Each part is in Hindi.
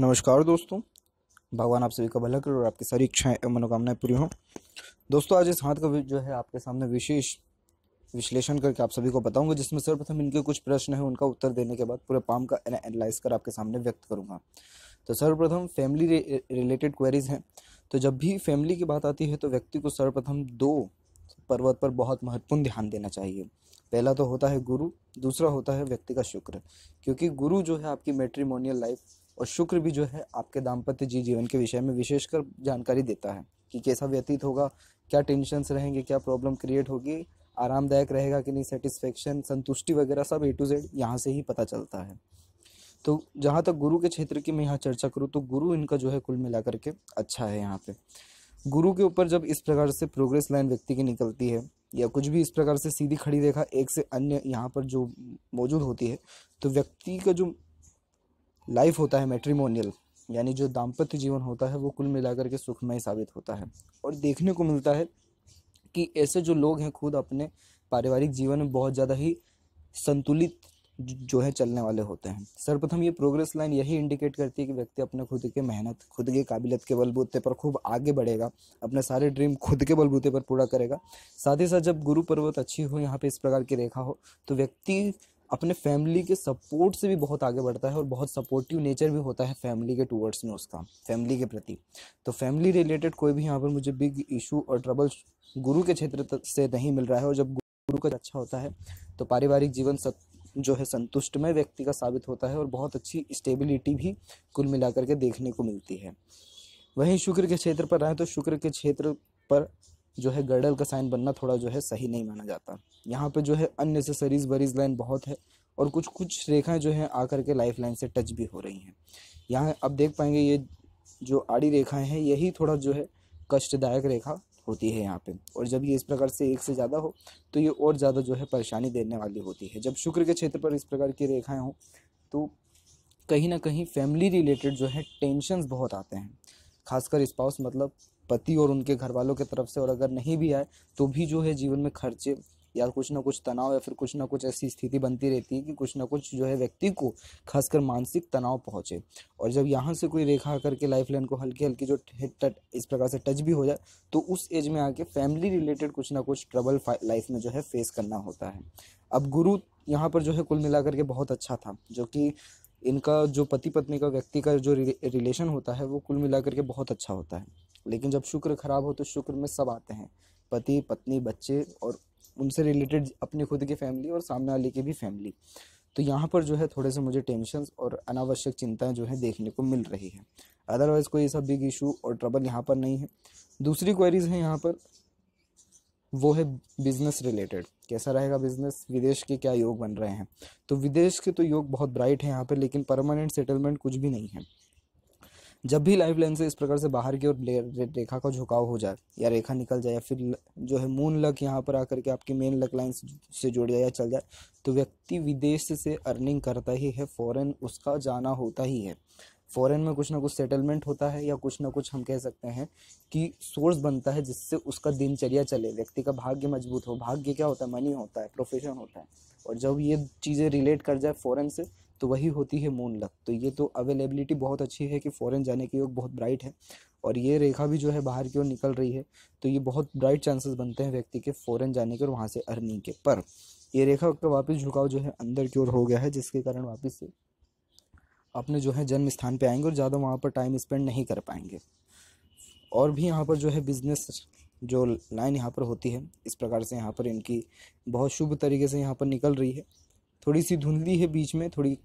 नमस्कार दोस्तों भगवान आप सभी का भला करो और आपकी सारी इच्छाएं एवं मनोकामनाएं पूरी हों दोस्तों आज इस हाथ का जो है आपके सामने विशेष विश्लेषण करके आप सभी को बताऊंगा जिसमें सर्वप्रथम इनके कुछ प्रश्न हैं उनका उत्तर देने के बाद पूरे पाम का एनालाइज कर आपके सामने व्यक्त करूंगा तो सर्वप्रथम फैमिली रे, रिलेटेड क्वेरीज हैं तो जब भी फैमिली की बात आती है तो व्यक्ति को सर्वप्रथम दो पर्वत पर बहुत महत्वपूर्ण ध्यान देना चाहिए पहला तो होता है गुरु दूसरा होता है व्यक्ति का शुक्र क्योंकि गुरु जो है आपकी मेट्रीमोनियल लाइफ और शुक्र भी जो है आपके दाम्पत्य जी जीवन के विषय में विशेषकर जानकारी देता है कि कैसा व्यतीत होगा क्या टेंशन रहेंगे क्या प्रॉब्लम क्रिएट होगी आरामदायक रहेगा कि नहीं सेटिस्फेक्शन संतुष्टि वगैरह सब ए टू जेड यहाँ से ही पता चलता है तो जहाँ तक गुरु के क्षेत्र की मैं यहाँ चर्चा करूँ तो गुरु इनका जो है कुल मिला के अच्छा है यहाँ पे गुरु के ऊपर जब इस प्रकार से प्रोग्रेस लाइन व्यक्ति की निकलती है या कुछ भी इस प्रकार से सीधी खड़ी रेखा एक से अन्य यहाँ पर जो मौजूद होती है तो व्यक्ति का जो लाइफ होता है मेट्रीमोनियल यानी जो दाम्पत्य जीवन होता है वो कुल मिलाकर के सुखमय साबित होता है और देखने को मिलता है कि ऐसे जो लोग हैं खुद अपने पारिवारिक जीवन में बहुत ज़्यादा ही संतुलित जो है चलने वाले होते हैं सर्वप्रथम ये प्रोग्रेस लाइन यही इंडिकेट करती है कि व्यक्ति अपने खुद के मेहनत खुद के काबिलियत के बलबूते पर खूब आगे बढ़ेगा अपने सारे ड्रीम खुद के बलबूते पर पूरा करेगा साथ ही साथ जब गुरु पर्वत अच्छी हो यहाँ पे इस प्रकार की रेखा हो तो व्यक्ति अपने फैमिली के सपोर्ट से भी बहुत आगे बढ़ता है और बहुत सपोर्टिव नेचर भी होता है फैमिली के टूवर्ड्स में उसका फैमिली के प्रति तो फैमिली रिलेटेड कोई भी यहाँ पर मुझे बिग इशू और ट्रबल गुरु के क्षेत्र से नहीं मिल रहा है और जब गुरु का अच्छा होता है तो पारिवारिक जीवन सत, जो है संतुष्टमय व्यक्ति का साबित होता है और बहुत अच्छी स्टेबिलिटी भी कुल मिलाकर के देखने को मिलती है वहीं शुक्र के क्षेत्र पर रहें तो शुक्र के क्षेत्र पर जो है गर्डल का साइन बनना थोड़ा जो है सही नहीं माना जाता यहाँ पर जो है अननेसेसरीज बरीज लाइन बहुत है और कुछ कुछ रेखाएं जो है आकर के लाइफ लाइन से टच भी हो रही हैं यहाँ अब देख पाएंगे ये जो आड़ी रेखाएं हैं यही थोड़ा जो है कष्टदायक रेखा होती है यहाँ पे और जब ये इस प्रकार से एक से ज़्यादा हो तो ये और ज़्यादा जो है परेशानी देने वाली होती है जब शुक्र के क्षेत्र पर इस प्रकार की रेखाएं हों तो कहीं ना कहीं फैमिली रिलेटेड जो है टेंशन बहुत आते हैं खासकर स्पाउस मतलब पति और उनके घर वालों की तरफ से और अगर नहीं भी आए तो भी जो है जीवन में खर्चे या कुछ ना कुछ तनाव या फिर कुछ ना कुछ ऐसी स्थिति बनती रहती है कि कुछ ना कुछ जो है व्यक्ति को खासकर मानसिक तनाव पहुँचे और जब यहाँ से कोई रेखा करके लाइफ लाइन को हल्की हल्की जो टट इस प्रकार से टच भी हो जाए तो उस एज में आके फैमिली रिलेटेड कुछ ना कुछ ट्रबल लाइफ में जो है फेस करना होता है अब गुरु यहाँ पर जो है कुल मिलाकर के बहुत अच्छा था जो कि इनका जो पति पत्नी का व्यक्ति का जो रिलेशन होता है वो कुल मिलाकर के बहुत अच्छा होता है लेकिन जब शुक्र खराब हो तो शुक्र में सब आते हैं पति पत्नी बच्चे और उनसे रिलेटेड अपनी खुद की फैमिली और सामने वाले की भी फैमिली तो यहाँ पर जो है थोड़े से मुझे टेंशन और अनावश्यक चिंताएं जो है देखने को मिल रही है अदरवाइज़ कोई ऐसा बिग इशू और ट्रबल यहाँ पर नहीं है दूसरी क्वेरीज है यहाँ पर वो है बिज़नेस रिलेटेड कैसा रहेगा बिज़नेस विदेश के क्या योग बन रहे हैं तो विदेश के तो योग बहुत ब्राइट है यहाँ पर लेकिन परमानेंट सेटलमेंट कुछ भी नहीं है जब भी लाइफ लाइन से इस प्रकार से बाहर की ओर रेखा का झुकाव हो जाए या रेखा निकल जाए या फिर जो है मून लक यहाँ पर आकर के आपकी मेन लक लाइन से जुड़ जाए या चल जाए तो व्यक्ति विदेश से अर्निंग करता ही है फॉरेन उसका जाना होता ही है फॉरेन में कुछ ना कुछ सेटलमेंट होता है या कुछ ना कुछ हम कह सकते हैं कि सोर्स बनता है जिससे उसका दिनचर्या चले व्यक्ति का भाग्य मजबूत हो भाग्य क्या होता है मनी होता है प्रोफेशन होता है और जब ये चीज़ें रिलेट कर जाए फॉरेन से तो वही होती है मून लक तो ये तो अवेलेबिलिटी बहुत अच्छी है कि फॉरेन जाने के योग बहुत ब्राइट है और ये रेखा भी जो है बाहर की ओर निकल रही है तो ये बहुत ब्राइट चांसेस बनते हैं व्यक्ति के फ़ॉरन जाने के और वहाँ से अर्निंग के पर ये रेखा का वापस झुकाव जो है अंदर की ओर हो गया है जिसके कारण वापस से अपने जो है जन्म स्थान पर आएंगे और ज़्यादा वहाँ पर टाइम स्पेंड नहीं कर पाएंगे और भी यहाँ पर जो है बिज़नेस जो लाइन यहाँ पर होती है इस प्रकार से यहाँ पर इनकी बहुत शुभ तरीके से यहाँ पर निकल रही है थोड़ी सी धुंधली है बीच में थोड़ी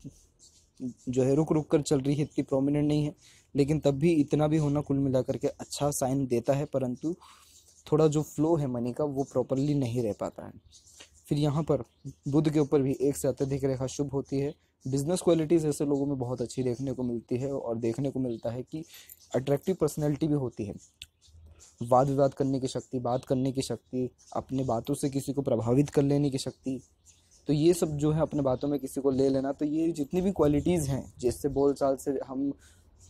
जो है रुक रुक कर चल रही है इतनी प्रोमिनेंट नहीं है लेकिन तब भी इतना भी होना कुल मिला करके अच्छा साइन देता है परंतु थोड़ा जो फ्लो है मनी का वो प्रॉपरली नहीं रह पाता है फिर यहाँ पर बुध के ऊपर भी एक से अत्यधिक रेखा शुभ होती है बिजनेस क्वालिटीज़ ऐसे लोगों में बहुत अच्छी देखने को मिलती है और देखने को मिलता है कि अट्रैक्टिव पर्सनैलिटी भी होती है वाद विवाद करने की शक्ति बात करने की शक्ति अपने बातों से किसी को प्रभावित कर लेने की शक्ति तो ये सब जो है अपने बातों में किसी को ले लेना तो ये जितनी भी क्वालिटीज़ हैं जिससे बोल चाल से हम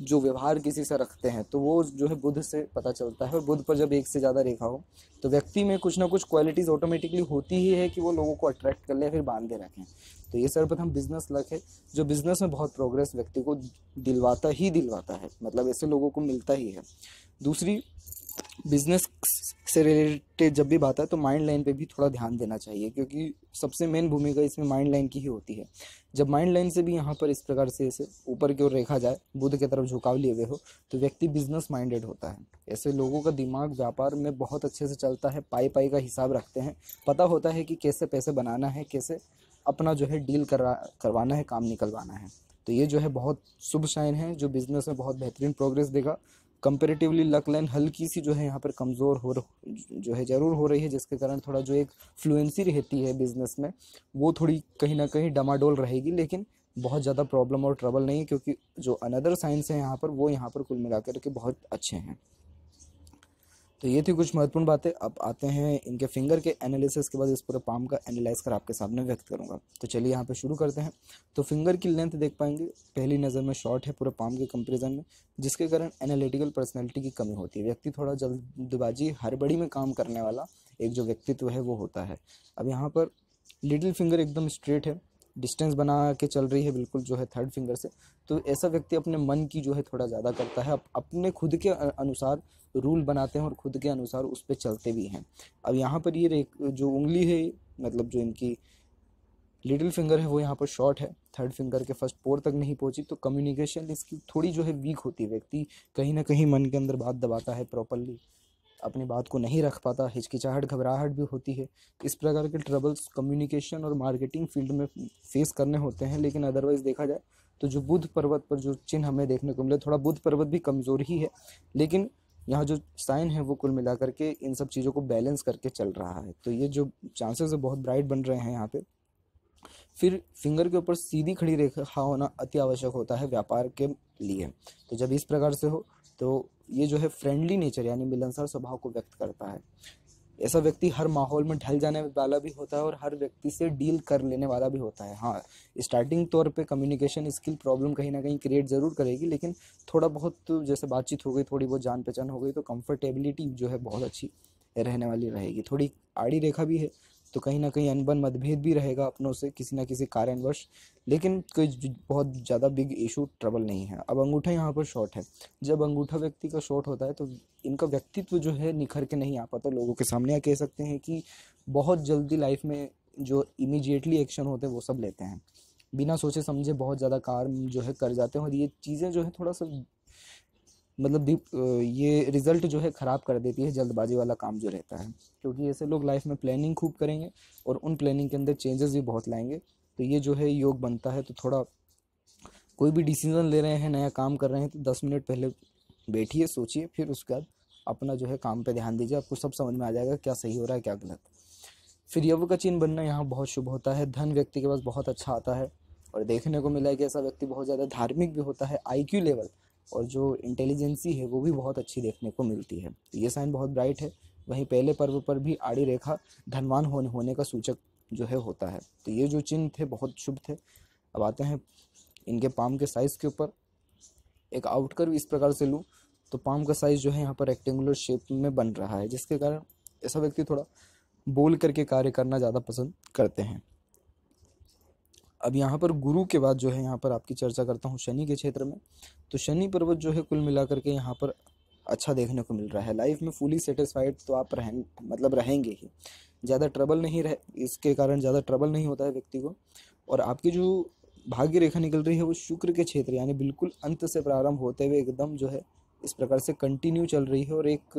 जो व्यवहार किसी से रखते हैं तो वो जो है बुद्ध से पता चलता है और बुद्ध पर जब एक से ज़्यादा रेखा हो तो व्यक्ति में कुछ ना कुछ क्वालिटीज़ ऑटोमेटिकली होती ही है कि वो लोगों को अट्रैक्ट कर ले फिर बांधे रखें तो ये सर्वप्रथम बिजनेस लक है जो बिजनेस में बहुत प्रोग्रेस व्यक्ति को दिलवाता ही दिलवाता है मतलब ऐसे लोगों को मिलता ही है दूसरी बिजनेस से रिलेटेड जब भी बात है तो माइंड लाइन पे भी थोड़ा ध्यान देना चाहिए क्योंकि सबसे मेन भूमिका इसमें माइंड लाइन की ही होती है जब माइंड लाइन से भी यहाँ पर इस प्रकार से इसे ऊपर की ओर रेखा जाए बुद्ध की तरफ झुकाव लिए हुए हो तो व्यक्ति बिजनेस माइंडेड होता है ऐसे लोगों का दिमाग व्यापार में बहुत अच्छे से चलता है पाई पाई का हिसाब रखते हैं पता होता है कि कैसे पैसे बनाना है कैसे अपना जो है डील करा करवाना है काम निकलवाना है तो ये जो है बहुत शुभ साइन है जो बिज़नेस में बहुत बेहतरीन प्रोग्रेस देगा कंपेरेटिवली लक लाइन हल्की सी जो है यहाँ पर कमज़ोर हो जो है ज़रूर हो रही है जिसके कारण थोड़ा जो एक फ्लुएंसी रहती है बिज़नेस में वो थोड़ी कहीं ना कहीं डमाडोल रहेगी लेकिन बहुत ज़्यादा प्रॉब्लम और ट्रबल नहीं है क्योंकि जो अनदर साइंस हैं यहाँ पर वो यहाँ पर कुल मिलाकर के बहुत अच्छे हैं तो ये थी कुछ महत्वपूर्ण बातें अब आते हैं इनके फिंगर के एनालिसिस के बाद इस पूरे पाम का एनालाइज कर आपके सामने व्यक्त करूंगा तो चलिए यहाँ पे शुरू करते हैं तो फिंगर की लेंथ देख पाएंगे पहली नज़र में शॉर्ट है पूरे पाम के कंपेरिजन में जिसके कारण एनालिटिकल पर्सनैलिटी की कमी होती है व्यक्ति थोड़ा जल्दबाजी हरबड़ी में काम करने वाला एक जो व्यक्तित्व है वो होता है अब यहाँ पर लिटिल फिंगर एकदम स्ट्रेट है डिस्टेंस बना के चल रही है बिल्कुल जो है थर्ड फिंगर से तो ऐसा व्यक्ति अपने मन की जो है थोड़ा ज़्यादा करता है अपने खुद के अनुसार रूल बनाते हैं और खुद के अनुसार उस पर चलते भी हैं अब यहाँ पर ये जो उंगली है मतलब जो इनकी लिटिल फिंगर है वो यहाँ पर शॉर्ट है थर्ड फिंगर के फर्स्ट पोर तक नहीं पहुँची तो कम्युनिकेशन इसकी थोड़ी जो है वीक होती है व्यक्ति कहीं ना कहीं मन के अंदर बात दबाता है प्रॉपरली अपनी बात को नहीं रख पाता हिचकिचाहट घबराहट भी होती है इस प्रकार के ट्रबल्स कम्युनिकेशन और मार्केटिंग फील्ड में फेस करने होते हैं लेकिन अदरवाइज़ देखा जाए तो जो बुद्ध पर्वत पर जो चिन्ह हमें देखने को मिले थोड़ा बुद्ध पर्वत भी कमज़ोर ही है लेकिन यहाँ जो साइन है वो कुल मिलाकर के इन सब चीज़ों को बैलेंस करके चल रहा है तो ये जो चांसेस है बहुत ब्राइट बन रहे हैं यहाँ पे फिर फिंगर के ऊपर सीधी खड़ी रेखा होना अति आवश्यक होता है व्यापार के लिए तो जब इस प्रकार से हो तो ये जो है फ्रेंडली नेचर यानी मिलनसार स्वभाव को व्यक्त करता है ऐसा व्यक्ति हर माहौल में ढल जाने वाला भी होता है और हर व्यक्ति से डील कर लेने वाला भी होता है हाँ स्टार्टिंग तौर पे कम्युनिकेशन स्किल प्रॉब्लम कहीं ना कहीं क्रिएट ज़रूर करेगी लेकिन थोड़ा बहुत तो जैसे बातचीत हो गई थोड़ी बहुत जान पहचान हो गई तो कंफर्टेबिलिटी जो है बहुत अच्छी रहने वाली रहेगी थोड़ी आड़ी रेखा भी है तो कहीं ना कहीं अनबन मतभेद भी रहेगा अपनों से किसी ना किसी कारणवश लेकिन कोई बहुत ज़्यादा बिग इशू ट्रबल नहीं है अब अंगूठा यहाँ पर शॉर्ट है जब अंगूठा व्यक्ति का शॉर्ट होता है तो इनका व्यक्तित्व जो है निखर के नहीं आ पाता लोगों के सामने कह सकते हैं कि बहुत जल्दी लाइफ में जो इमीजिएटली एक्शन होते हैं वो सब लेते हैं बिना सोचे समझे बहुत ज़्यादा कार्य जो है कर जाते हैं और ये चीज़ें जो है थोड़ा सा मतलब दीप ये रिज़ल्ट जो है ख़राब कर देती है जल्दबाजी वाला काम जो रहता है क्योंकि ऐसे लोग लाइफ में प्लानिंग खूब करेंगे और उन प्लानिंग के अंदर चेंजेस भी बहुत लाएंगे तो ये जो है योग बनता है तो थोड़ा कोई भी डिसीज़न ले रहे हैं नया काम कर रहे हैं तो दस मिनट पहले बैठिए सोचिए फिर उसके बाद अपना जो है काम पे ध्यान दीजिए आपको सब समझ में आ जाएगा क्या सही हो रहा है क्या गलत फिर यव का चिन्ह बनना यहाँ बहुत शुभ होता है धन व्यक्ति के पास बहुत अच्छा आता है और देखने को मिला है कि ऐसा व्यक्ति बहुत ज़्यादा धार्मिक भी होता है आई लेवल और जो इंटेलिजेंसी है वो भी बहुत अच्छी देखने को मिलती है तो ये साइन बहुत ब्राइट है वहीं पहले पर्व पर भी आड़ी रेखा धनवान होने होने का सूचक जो है होता है तो ये जो चिन्ह थे बहुत शुभ थे अब आते हैं इनके पाम के साइज़ के ऊपर एक आउटकर इस प्रकार से लूँ तो पाम का साइज़ जो है यहाँ पर रेक्टेंगुलर शेप में बन रहा है जिसके कारण ऐसा व्यक्ति थोड़ा बोल करके कार्य करना ज़्यादा पसंद करते हैं अब यहाँ पर गुरु के बाद जो है यहाँ पर आपकी चर्चा करता हूँ शनि के क्षेत्र में तो शनि पर्वत जो है कुल मिलाकर के यहाँ पर अच्छा देखने को मिल रहा है लाइफ में फुली सेटिस्फाइड तो आप रहें मतलब रहेंगे ही ज़्यादा ट्रबल नहीं रहे इसके कारण ज़्यादा ट्रबल नहीं होता है व्यक्ति को और आपकी जो भाग्य रेखा निकल रही है वो शुक्र के क्षेत्र यानी बिल्कुल अंत से प्रारंभ होते हुए एकदम जो है इस प्रकार से कंटिन्यू चल रही है और एक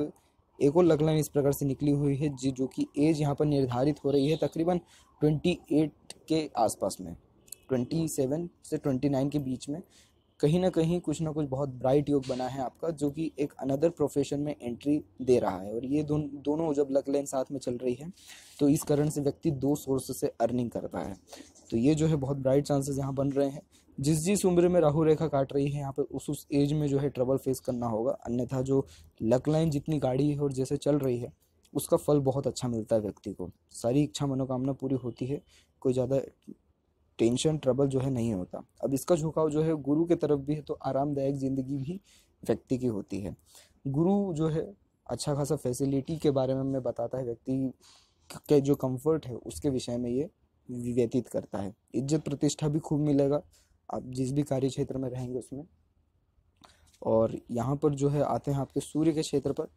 एक और लगलाइन इस प्रकार से निकली हुई है जो कि एज यहाँ पर निर्धारित हो रही है तकरीबन ट्वेंटी एट के आसपास में ट्वेंटी सेवन से ट्वेंटी नाइन के बीच में कहीं ना कहीं कुछ ना कुछ बहुत ब्राइट योग बना है आपका जो कि एक अनदर प्रोफेशन में एंट्री दे रहा है और ये दोन, दोनों जब लक लाइन साथ में चल रही है तो इस कारण से व्यक्ति दो सोर्स से अर्निंग करता है तो ये जो है बहुत ब्राइट चांसेस यहाँ बन रहे हैं जिस जिस उम्र में राहु रेखा काट रही है यहाँ पर उस उस एज में जो है ट्रबल फेस करना होगा अन्यथा जो लक लाइन जितनी गाड़ी है और जैसे चल रही है उसका फल बहुत अच्छा मिलता है व्यक्ति को सारी इच्छा मनोकामना पूरी होती है कोई ज़्यादा टेंशन ट्रबल जो है नहीं होता अब इसका झुकाव जो है गुरु के तरफ भी है तो आरामदायक ज़िंदगी भी व्यक्ति की होती है गुरु जो है अच्छा खासा फैसिलिटी के बारे में हमें बताता है व्यक्ति के जो कंफर्ट है उसके विषय में ये व्यतीत करता है इज्जत प्रतिष्ठा भी खूब मिलेगा आप जिस भी कार्य क्षेत्र में रहेंगे उसमें और यहाँ पर जो है आते हैं आपके सूर्य के क्षेत्र पर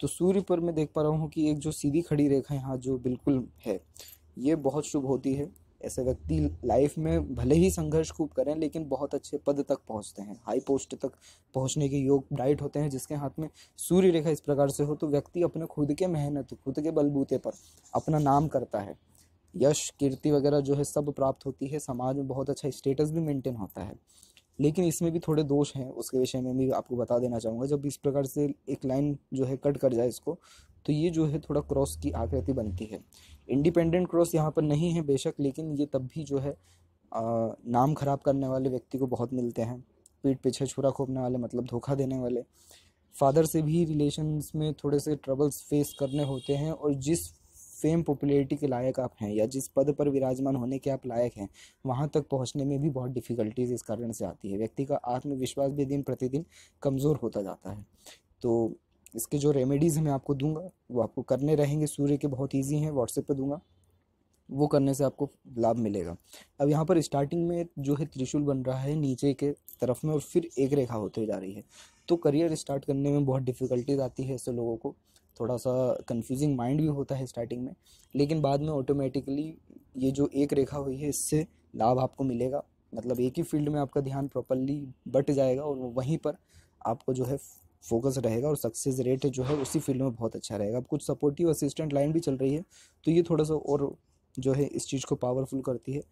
तो सूर्य पर मैं देख पा रहा हूँ कि एक जो सीधी खड़ी रेखा यहाँ जो बिल्कुल है ये बहुत शुभ होती है ऐसे व्यक्ति लाइफ में भले ही संघर्ष खूब करें लेकिन बहुत अच्छे पद तक पहुंचते हैं हाई पोस्ट तक पहुंचने के योग ब्राइट होते हैं जिसके हाथ में सूर्य रेखा इस प्रकार से हो तो व्यक्ति अपने खुद के मेहनत खुद के बलबूते पर अपना नाम करता है यश कीर्ति वगैरह जो है सब प्राप्त होती है समाज में बहुत अच्छा स्टेटस भी मेंटेन होता है लेकिन इसमें भी थोड़े दोष हैं उसके विषय में भी आपको बता देना चाहूँगा जब इस प्रकार से एक लाइन जो है कट कर जाए इसको तो ये जो है थोड़ा क्रॉस की आकृति बनती है इंडिपेंडेंट क्रॉस यहाँ पर नहीं है बेशक लेकिन ये तब भी जो है आ, नाम खराब करने वाले व्यक्ति को बहुत मिलते हैं पीठ पीछे छुरा खोपने वाले मतलब धोखा देने वाले फादर से भी रिलेशन्स में थोड़े से ट्रबल्स फेस करने होते हैं और जिस फेम पॉपुलैरिटी के लायक आप हैं या जिस पद पर विराजमान होने के आप लायक हैं वहाँ तक पहुँचने में भी बहुत डिफ़िकल्टीज इस कारण से आती है व्यक्ति का आत्मविश्वास भी दिन प्रतिदिन कमज़ोर होता जाता है तो इसके जो रेमेडीज़ मैं आपको दूंगा वो आपको करने रहेंगे सूर्य के बहुत ईजी हैं व्हाट्सएप पर दूंगा वो करने से आपको लाभ मिलेगा अब यहाँ पर स्टार्टिंग में जो है त्रिशूल बन रहा है नीचे के तरफ में और फिर एक रेखा होते जा रही है तो करियर स्टार्ट करने में बहुत डिफ़िकल्टीज आती है ऐसे लोगों को थोड़ा सा कंफ्यूजिंग माइंड भी होता है स्टार्टिंग में लेकिन बाद में ऑटोमेटिकली ये जो एक रेखा हुई है इससे लाभ आपको मिलेगा मतलब एक ही फील्ड में आपका ध्यान प्रॉपरली बट जाएगा और वहीं पर आपको जो है फोकस रहेगा और सक्सेस रेट जो है उसी फील्ड में बहुत अच्छा रहेगा अब कुछ सपोर्टिव असिस्टेंट लाइन भी चल रही है तो ये थोड़ा सा और जो है इस चीज़ को पावरफुल करती है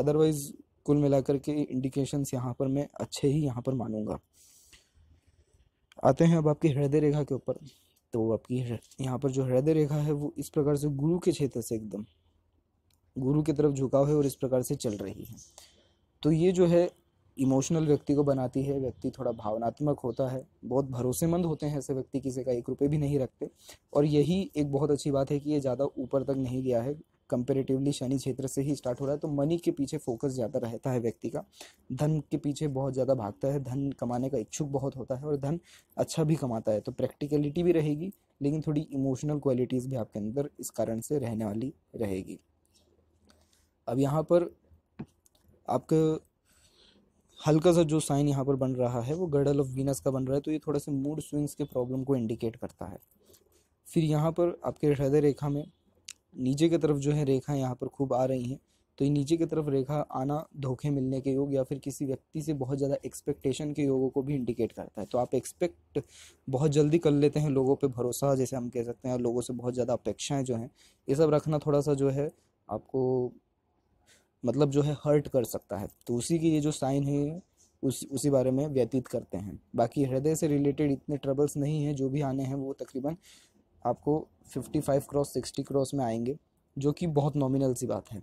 अदरवाइज़ कुल मिलाकर के इंडिकेशंस यहाँ पर मैं अच्छे ही यहाँ पर मानूंगा आते हैं अब आपकी हृदय रेखा के ऊपर तो आपकी यहाँ पर जो हृदय रेखा है वो इस प्रकार से गुरु के क्षेत्र से एकदम गुरु की तरफ झुकाव है और इस प्रकार से चल रही है तो ये जो है इमोशनल व्यक्ति को बनाती है व्यक्ति थोड़ा भावनात्मक होता है बहुत भरोसेमंद होते हैं ऐसे व्यक्ति किसी का एक रुपये भी नहीं रखते और यही एक बहुत अच्छी बात है कि ये ज़्यादा ऊपर तक नहीं गया है कंपेरेटिवली शनि क्षेत्र से ही स्टार्ट हो रहा है तो मनी के पीछे फोकस ज़्यादा रहता है व्यक्ति का धन के पीछे बहुत ज़्यादा भागता है धन कमाने का इच्छुक बहुत होता है और धन अच्छा भी कमाता है तो प्रैक्टिकलिटी भी रहेगी लेकिन थोड़ी इमोशनल क्वालिटीज़ भी आपके अंदर इस कारण से रहने वाली रहेगी अब यहाँ पर आपका हल्का सा जो साइन यहाँ पर बन रहा है वो गर्डल ऑफ वीनस का बन रहा है तो ये थोड़ा सा मूड स्विंग्स के प्रॉब्लम को इंडिकेट करता है फिर यहाँ पर आपके हृदय रेखा में नीचे की तरफ जो है रेखाएँ यहाँ पर खूब आ रही हैं तो ये नीचे की तरफ रेखा आना धोखे मिलने के योग या फिर किसी व्यक्ति से बहुत ज़्यादा एक्सपेक्टेशन के योगों को भी इंडिकेट करता है तो आप एक्सपेक्ट बहुत जल्दी कर लेते हैं लोगों पे भरोसा जैसे हम कह सकते हैं लोगों से बहुत ज़्यादा अपेक्षाएं जो हैं ये सब रखना थोड़ा सा जो है आपको मतलब जो है हर्ट कर सकता है तो उसी की ये जो साइन है उस उसी बारे में व्यतीत करते हैं बाकी हृदय से रिलेटेड इतने ट्रबल्स नहीं हैं जो भी आने हैं वो तकरीबन आपको fifty five cross sixty cross में आएंगे जो कि बहुत नॉमिनल सी बात है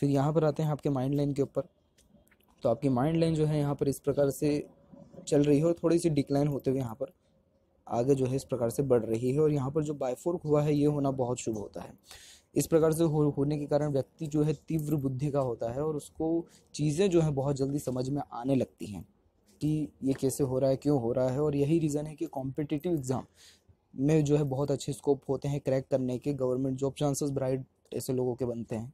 फिर यहाँ पर आते हैं आपके माइंड लाइन के ऊपर तो आपकी माइंड लाइन जो है यहाँ पर इस प्रकार से चल रही है और थोड़ी सी डिक्लाइन होते हुए यहाँ पर आगे जो है इस प्रकार से बढ़ रही है और यहाँ पर जो बायफोर्क हुआ है ये होना बहुत शुभ होता है इस प्रकार से हो, होने के कारण व्यक्ति जो है तीव्र बुद्धि का होता है और उसको चीज़ें जो हैं बहुत जल्दी समझ में आने लगती हैं कि ये कैसे हो रहा है क्यों हो रहा है और यही रीज़न है कि कॉम्पिटिटिव एग्ज़ाम में जो है बहुत अच्छे स्कोप होते हैं क्रैक करने के गवर्नमेंट जॉब चांसेस ब्राइट ऐसे लोगों के बनते हैं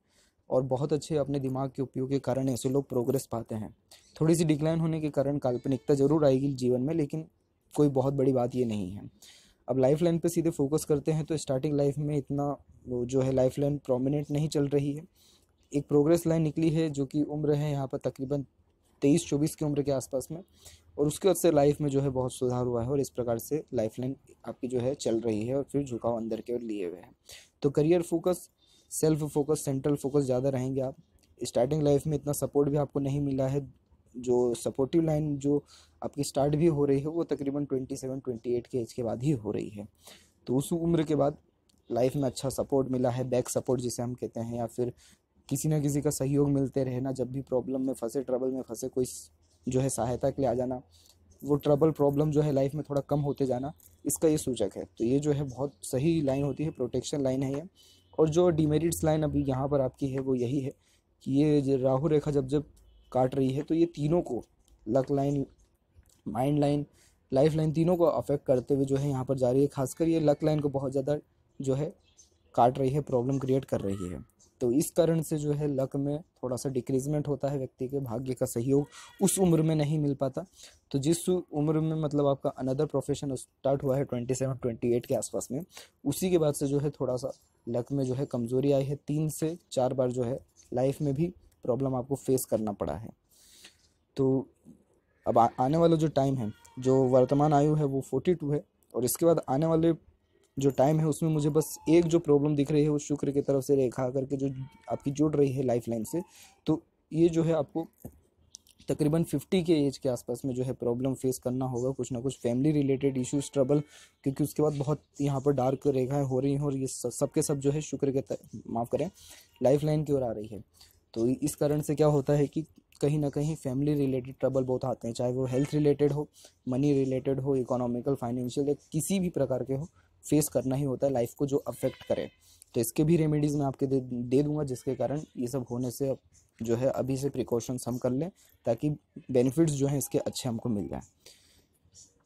और बहुत अच्छे अपने दिमाग के उपयोग के कारण ऐसे लोग प्रोग्रेस पाते हैं थोड़ी सी डिक्लाइन होने के कारण काल्पनिकता जरूर आएगी जीवन में लेकिन कोई बहुत बड़ी बात ये नहीं है अब लाइफ लाइन पर सीधे फोकस करते हैं तो स्टार्टिंग लाइफ में इतना जो है लाइफ लाइन प्रोमिनेंट नहीं चल रही है एक प्रोग्रेस लाइन निकली है जो कि उम्र है यहाँ पर तकरीबन तेईस चौबीस की उम्र के आसपास में और उसके बाद से लाइफ में जो है बहुत सुधार हुआ है और इस प्रकार से लाइफ लाइन आपकी जो है चल रही है और फिर झुकाव अंदर के और लिए हुए हैं तो career focus self focus central focus ज़्यादा रहेंगे आप स्टार्टिंग लाइफ में इतना सपोर्ट भी आपको नहीं मिला है जो सपोर्टिव लाइन जो आपकी स्टार्ट भी हो रही है वो तकरीबन ट्वेंटी सेवन ट्वेंटी एट के एज के बाद ही हो रही है तो उस उम्र के बाद लाइफ में अच्छा सपोर्ट मिला है बैक सपोर्ट जिसे हम कहते हैं या फिर किसी ना किसी का सहयोग मिलते रहना जब भी प्रॉब्लम में फंसे ट्रबल में फंसे कोई जो है सहायता के लिए आ जाना वो ट्रबल प्रॉब्लम जो है लाइफ में थोड़ा कम होते जाना इसका ये सूचक है तो ये जो है बहुत सही लाइन होती है प्रोटेक्शन लाइन है ये और जो डिमेरिट्स लाइन अभी यहाँ पर आपकी है वो यही है कि ये राहु रेखा जब जब काट रही है तो ये तीनों को luck line mind line life line तीनों को अफेक्ट करते हुए जो है यहाँ पर जा रही है खासकर ये लक लाइन को बहुत ज़्यादा जो है काट रही है प्रॉब्लम क्रिएट कर रही है तो इस कारण से जो है लक में थोड़ा सा डिक्रीजमेंट होता है व्यक्ति के भाग्य का सहयोग उस उम्र में नहीं मिल पाता तो जिस उम्र में मतलब आपका अनदर प्रोफेशन स्टार्ट हुआ है ट्वेंटी सेवन ट्वेंटी एट के आसपास में उसी के बाद से जो है थोड़ा सा लक में जो है कमज़ोरी आई है तीन से चार बार जो है लाइफ में भी प्रॉब्लम आपको फेस करना पड़ा है तो अब आ, आने वाला जो टाइम है जो वर्तमान आयु है वो फोर्टी टू है और इसके बाद आने वाले जो टाइम है उसमें मुझे बस एक जो प्रॉब्लम दिख रही है वो शुक्र की तरफ से रेखा करके जो आपकी जुड़ रही है लाइफ लाइन से तो ये जो है आपको तकरीबन फिफ्टी के एज के आसपास में जो है प्रॉब्लम फेस करना होगा कुछ ना कुछ फैमिली रिलेटेड इश्यूज ट्रबल क्योंकि उसके बाद बहुत यहाँ पर डार्क रेखाएं हो रही हैं और ये सब सबके सब जो है शुक्र के माफ़ करें लाइफ लाइन की ओर आ रही है तो इस कारण से क्या होता है कि कहीं ना कहीं फैमिली रिलेटेड ट्रबल बहुत आते हैं चाहे वो हेल्थ रिलेटेड हो मनी रिलेटेड हो इकोनॉमिकल फाइनेंशियल या किसी भी प्रकार के हो फेस करना ही होता है लाइफ को जो अफेक्ट करे तो इसके भी रेमेडीज़ मैं आपके दे दे दूंगा जिसके कारण ये सब होने से जो है अभी से प्रिकॉशंस हम कर लें ताकि बेनिफिट्स जो हैं इसके अच्छे हमको मिल जाए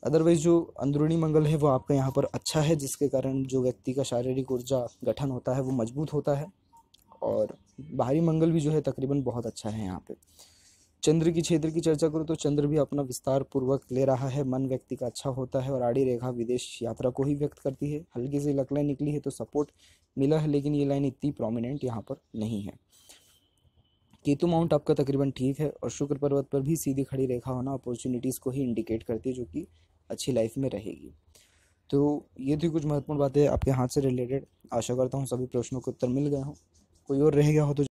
अदरवाइज जो अंदरूनी मंगल है वो आपका यहाँ पर अच्छा है जिसके कारण जो व्यक्ति का शारीरिक ऊर्जा गठन होता है वो मजबूत होता है और बाहरी मंगल भी जो है तकरीबन बहुत अच्छा है यहाँ पर चंद्र की क्षेत्र की चर्चा करूँ तो चंद्र भी अपना विस्तार पूर्वक ले रहा है मन व्यक्ति का अच्छा होता है और आड़ी रेखा विदेश यात्रा को ही व्यक्त करती है हल्की सी लकलाइन निकली है तो सपोर्ट मिला है लेकिन ये लाइन इतनी प्रोमिनेंट यहाँ पर नहीं है केतु माउंट आपका तकरीबन ठीक है और शुक्र पर्वत पर भी सीधी खड़ी रेखा होना अपॉर्चुनिटीज़ को ही इंडिकेट करती है जो कि अच्छी लाइफ में रहेगी तो ये थी कुछ महत्वपूर्ण बातें आपके हाथ से रिलेटेड आशा करता हूँ सभी प्रश्नों के उत्तर मिल गए हों कोई और रह गया हो तो